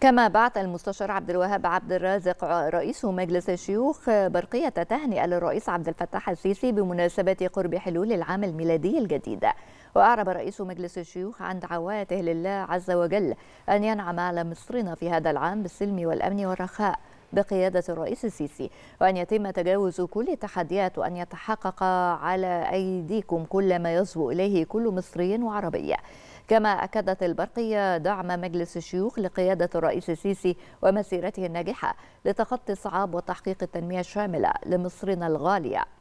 كما بعث المستشار عبد الوهاب عبد الرازق رئيس مجلس الشيوخ برقية تهنئة للرئيس عبد الفتاح السيسي بمناسبة قرب حلول العام الميلادي الجديد وأعرب رئيس مجلس الشيوخ عن دعواته لله عز وجل أن ينعم على مصرنا في هذا العام بالسلم والأمن والرخاء بقيادة الرئيس السيسي وأن يتم تجاوز كل التحديات وأن يتحقق على أيديكم كل ما يصبو إليه كل مصري وعربي كما أكدت البرقية دعم مجلس الشيوخ لقيادة الرئيس السيسي ومسيرته الناجحة لتخطي الصعاب وتحقيق التنمية الشاملة لمصرنا الغالية